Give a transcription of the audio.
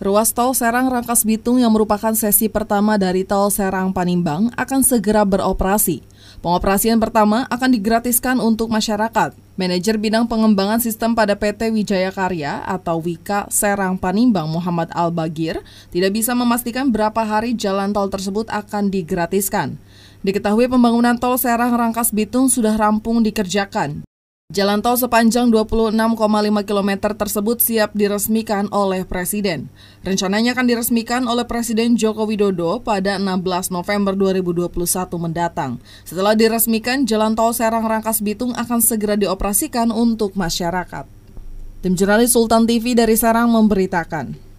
Ruas tol Serang Rangkas Bitung yang merupakan sesi pertama dari tol Serang Panimbang akan segera beroperasi. Pengoperasian pertama akan digratiskan untuk masyarakat. Manajer Bidang Pengembangan Sistem pada PT Wijaya Karya atau Wika Serang Panimbang Muhammad Al-Bagir tidak bisa memastikan berapa hari jalan tol tersebut akan digratiskan. Diketahui pembangunan tol Serang Rangkas Bitung sudah rampung dikerjakan. Jalan tol sepanjang 26,5 km tersebut siap diresmikan oleh Presiden. Rencananya akan diresmikan oleh Presiden Joko Widodo pada 16 November 2021 mendatang. Setelah diresmikan, jalan tol Serang Rangkas Bitung akan segera dioperasikan untuk masyarakat. Tim jurnalis Sultan TV dari Serang memberitakan.